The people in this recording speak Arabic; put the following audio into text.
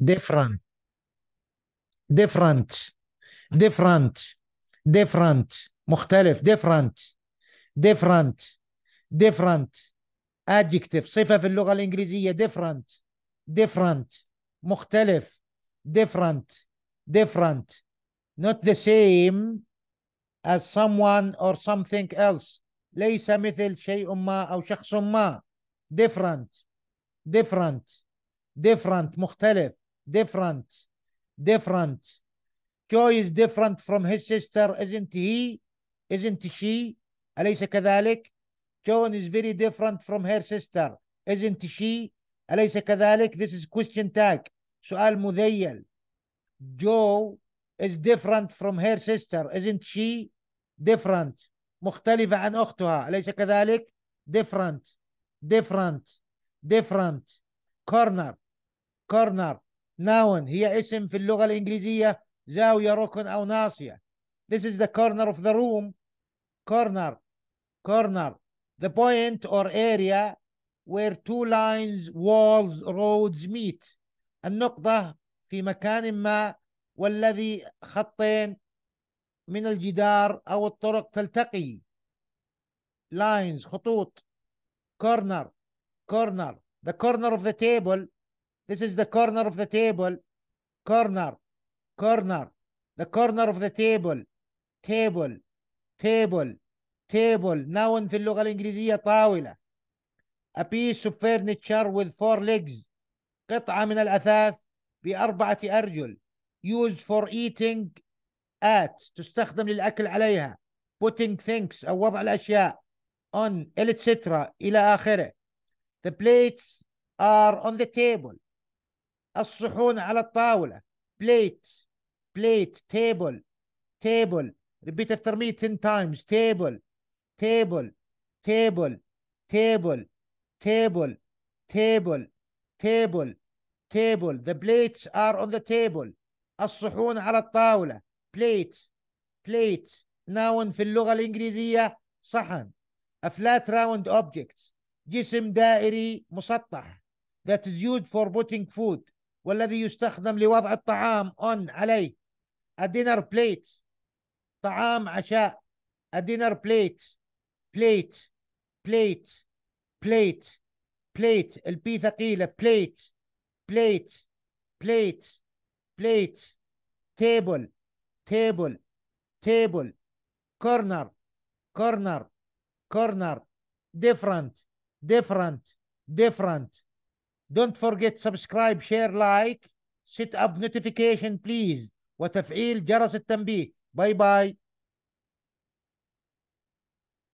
different different different different مختلف different different different adjective صفة في اللغة الإنجليزية different different مختلف different different not the same as someone or something else ليس مثل شيء ما أو شخص ما different different different مختلف different, different. Joe is different from his sister, isn't he? Isn't she? أليس كذلك? Joan is very different from her sister, isn't she? أليس كذلك? This is question tag. سؤال مذيل. Joe is different from her sister, isn't she? Different. مختلفة عن أختها، أليس كذلك؟ Different. Different. Different. Corner. Corner. noun هي اسم في اللغة الإنجليزية زاوية ركن أو ناصية this is the corner of the room corner corner the point or area where two lines walls roads meet النقطة في مكان ما والذي خطين من الجدار أو الطرق تلتقي lines خطوط corner corner the corner of the table This is the corner of the table. Corner. Corner. The corner of the table. Table. Table. Table. Noun في اللغة الإنجليزية طاولة. A piece of furniture with four legs. قطعة من الأثاث بأربعة أرجل. Used for eating at. تستخدم للأكل عليها. Putting things أو وضع الأشياء. On. etc. إلى آخره. The plates are on the table. الصحون على الطاولة بليت بليت تيبل تيبل ريبيت افتر مي 10 تايمز تيبل تيبل تيبل تيبل تيبل تيبل تيبل تيبل the plates are on the table الصحون على الطاولة بليت بليت ناون في اللغة الإنجليزية صحن a flat round object جسم دائري مسطح that is used for putting food والذي يستخدم لوضع الطعام on عليه a dinner plate طعام عشاء a dinner plate plate plate plate plate البي ثقيلة plate plate plate plate table table table corner corner corner different different different Don't forget subscribe, share, like, set up notification please وتفعيل جرس التنبيه. Bye bye.